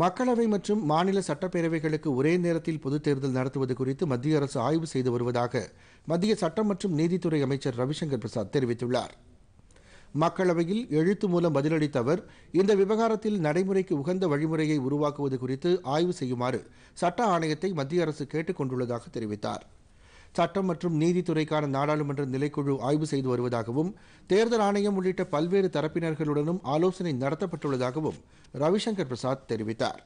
மக்களவை மற்றும் மாநில சட்டப்பேரவைகளுக்கு ஒரே நேரத்தில் பொதுத் தேர்தல் நடத்துவது குறித்து மத்திய அரசு ஆய்வு செய்து வருவதாக மத்திய சட்டம் மற்றும் நீதித்துறை அமைச்சர் ரவிசங்கர் பிரசாத் தெரிவித்துள்ளார் மக்களவையில் எழுத்து மூலம் பதிலளித்த அவர் இந்த விவகாரத்தில் நடைமுறைக்கு உகந்த வழிமுறையை உருவாக்குவது குறித்து ஆய்வு செய்யுமாறு சட்ட ஆணையத்தை மத்திய அரசு கேட்டுக் கொண்டுள்ளதாக தெரிவித்தாா் சட்டம் மற்றும் நீதித்துறைக்கான நாடாளுமன்ற நிலைக்குழு ஆய்வு செய்து வருவதாகவும் தேர்தல் ஆணையம் உள்ளிட்ட பல்வேறு தரப்பினர்களுடனும் ஆலோசனை நடத்தப்பட்டுள்ளதாகவும் ரவிசங்கர் பிரசாத் தெரிவித்தாா்